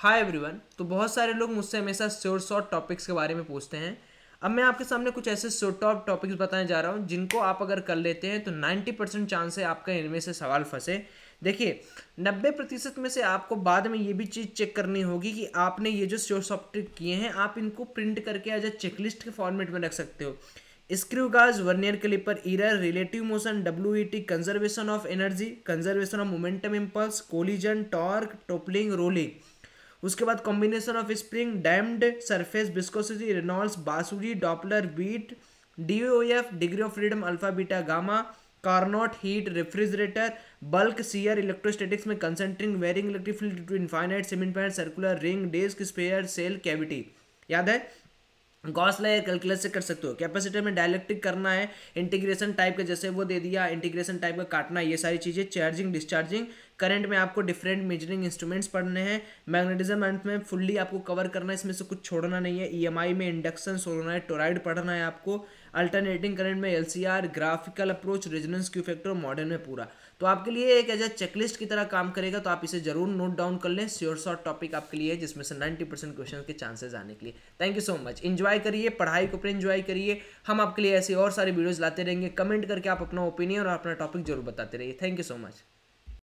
hi everyone तो बहुत सारे लोग मुझसे हमेशा श्योर शॉर्ट टॉपिक्स के बारे में पूछते हैं अब मैं आपके सामने कुछ ऐसे श्योर टॉप टॉपिक्स बताने जा रहा हूँ जिनको आप अगर कर लेते हैं तो 90 परसेंट चांस है आपका इनमें से सवाल फंसे देखिए 90 प्रतिशत में से आपको बाद में ये भी चीज़ चेक करनी होगी कि आपने ये जो शोर सॉफ्ट किए हैं आप इनको प्रिंट करके एज अ चेकलिस्ट के फॉर्मेट में रख सकते हो screw gauge vernier caliper error relative motion W E T conservation of energy conservation of momentum impulse collision torque toppling rolling उसके बाद combination of spring damped surface viscosity Reynolds बासुरी Doppler beat D O F degree of freedom alpha beta gamma Carnot heat refrigerator bulk shear electrostatics में concentric varying electric field to infinite cement pant circular ring disc sphere shell cavity याद है गौसला या calculus से कर सकते हो capacitor में dielectric करना है इंटीग्रेशन टाइप का जैसे वो दे दिया इंटीग्रेशन टाइप का काटना ये सारी चीज़ें चार्जिंग डिस्चार्जिंग करंट में आपको डिफरेंट मेजरिंग इंस्ट्रूमेंट्स पढ़ने हैं मैग्नेटिज्म अंत में फुल्ली आपको कवर करना है इसमें से कुछ छोड़ना नहीं है ईएमआई e में इंडक्शन सोलोनाइड टोराइड पढ़ना है आपको अल्टरनेटिंग करंट में LCR graphical approach resonance Q factor modern में पूरा तो आपके लिए एक एज ए चेकलिस्ट की तरह काम करेगा तो आप इसे जरूर नोट डाउन कर लें श्योर शॉर्ट टॉपिक आपके लिए जिसमें से नाइन्टी परसेंट क्वेश्चन के चांसेज आने के लिए thank you so much enjoy करिए पढ़ाई को अपने इन्जॉय करिए हम आपके लिए ऐसे और सारे वीडियोज़ लाते रहेंगे कमेंट करके आप अपना ओपिनियन और अपना टॉपिक जरूर बताते रहिए थैंक यू सो मच